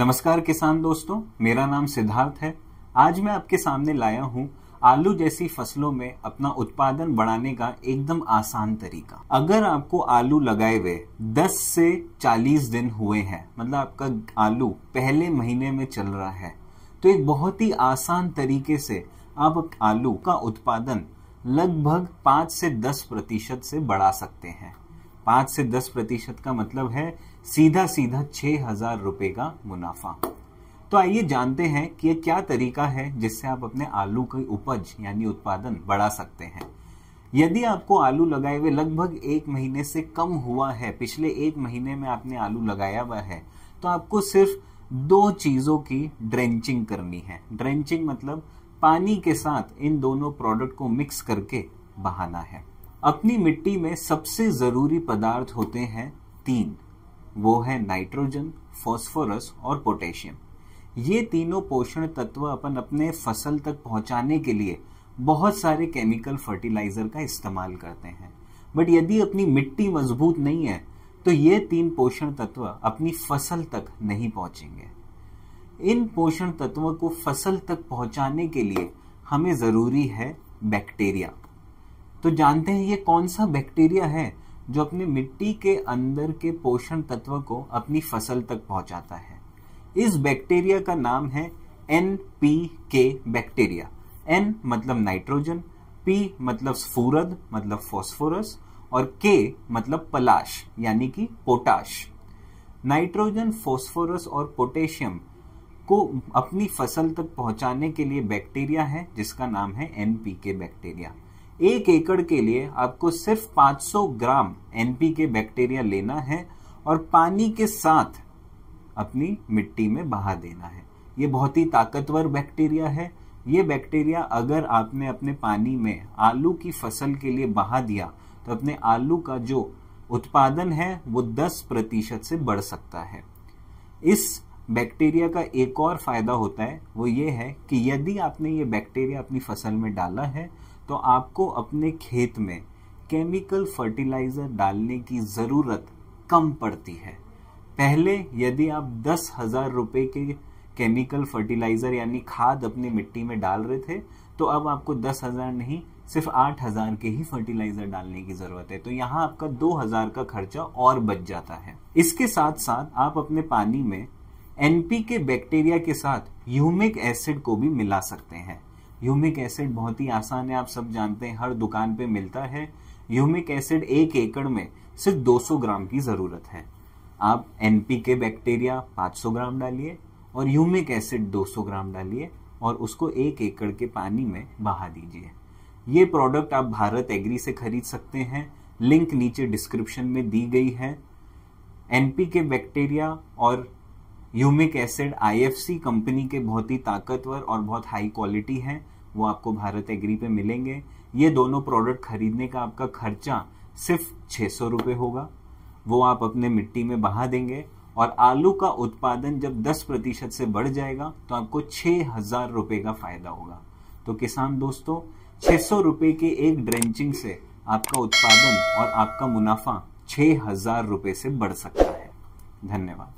नमस्कार किसान दोस्तों मेरा नाम सिद्धार्थ है आज मैं आपके सामने लाया हूँ आलू जैसी फसलों में अपना उत्पादन बढ़ाने का एकदम आसान तरीका अगर आपको आलू लगाए हुए 10 से 40 दिन हुए हैं मतलब आपका आलू पहले महीने में चल रहा है तो एक बहुत ही आसान तरीके से आप आलू का उत्पादन लगभग 5 से 10 प्रतिशत से बढ़ा सकते हैं पांच से दस प्रतिशत का मतलब है सीधा सीधा छह हजार रुपए का मुनाफा तो आइए जानते हैं कि ये क्या तरीका है जिससे आप अपने आलू की उपज यानी उत्पादन बढ़ा सकते हैं यदि आपको आलू लगाए हुए लगभग एक महीने से कम हुआ है पिछले एक महीने में आपने आलू लगाया हुआ है तो आपको सिर्फ दो चीज़ों की ड्रेंचिंग करनी है ड्रेंचिंग मतलब पानी के साथ इन दोनों प्रोडक्ट को मिक्स करके बहाना है अपनी मिट्टी में सबसे ज़रूरी पदार्थ होते हैं तीन वो है नाइट्रोजन फॉस्फोरस और पोटेशियम ये तीनों पोषण तत्व अपन अपने फसल तक पहुंचाने के लिए बहुत सारे केमिकल फर्टिलाइज़र का इस्तेमाल करते हैं बट यदि अपनी मिट्टी मजबूत नहीं है तो ये तीन पोषण तत्व अपनी फसल तक नहीं पहुंचेंगे इन पोषण तत्वों को फसल तक पहुंचाने के लिए हमें ज़रूरी है बैक्टीरिया तो जानते हैं ये कौन सा बैक्टीरिया है जो अपनी मिट्टी के अंदर के पोषण तत्व को अपनी फसल तक पहुंचाता है इस बैक्टीरिया का नाम है N P K bacteria N मतलब नाइट्रोजन पी मतलब स्फूरद मतलब फॉस्फोरस और के मतलब पलाश यानी कि पोटाश नाइट्रोजन फॉस्फोरस और पोटेशियम को अपनी फसल तक पहुंचाने के लिए बैक्टीरिया है जिसका नाम है एन पी के बैक्टीरिया एक एकड़ के लिए आपको सिर्फ 500 ग्राम एनपी के बैक्टीरिया लेना है और पानी के साथ अपनी मिट्टी में बहा देना है ये बहुत ही ताकतवर बैक्टीरिया है ये बैक्टीरिया अगर आपने अपने पानी में आलू की फसल के लिए बहा दिया तो अपने आलू का जो उत्पादन है वो 10 प्रतिशत से बढ़ सकता है इस बैक्टीरिया का एक और फ़ायदा होता है वो ये है कि यदि आपने ये बैक्टीरिया अपनी फसल में डाला है तो आपको अपने खेत में केमिकल फर्टिलाइज़र डालने की ज़रूरत कम पड़ती है पहले यदि आप दस हज़ार रुपये के केमिकल फर्टिलाइज़र यानी खाद अपनी मिट्टी में डाल रहे थे तो अब आपको दस हज़ार नहीं सिर्फ आठ हज़ार के ही फर्टिलाइज़र डालने की ज़रूरत है तो यहाँ आपका दो हज़ार का खर्चा और बच जाता है इसके साथ साथ आप अपने पानी में एनपी के बैक्टीरिया के साथ ह्यूमिक एसिड को भी मिला सकते हैं ह्यूमिक एसिड बहुत ही आसान है आप सब जानते हैं हर दुकान पे मिलता है ह्यूमिक एसिड एक एकड़ में सिर्फ 200 ग्राम की ज़रूरत है आप एनपी के बैक्टीरिया 500 ग्राम डालिए और ह्यूमिक एसिड 200 ग्राम डालिए और उसको एक एकड़ के पानी में बहा दीजिए ये प्रोडक्ट आप भारत एग्री से खरीद सकते हैं लिंक नीचे डिस्क्रिप्शन में दी गई है एनपी के बैक्टीरिया और यूमिक एसिड आईएफसी कंपनी के बहुत ही ताकतवर और बहुत हाई क्वालिटी हैं वो आपको भारत एग्री पे मिलेंगे ये दोनों प्रोडक्ट खरीदने का आपका खर्चा सिर्फ छः सौ रुपये होगा वो आप अपने मिट्टी में बहा देंगे और आलू का उत्पादन जब 10 प्रतिशत से बढ़ जाएगा तो आपको छः हजार रुपये का फायदा होगा तो किसान दोस्तों छः सौ रुपये के एक ड्रेंचिंग से आपका उत्पादन और आपका मुनाफा छः हजार रुपये से बढ़ सकता है धन्यवाद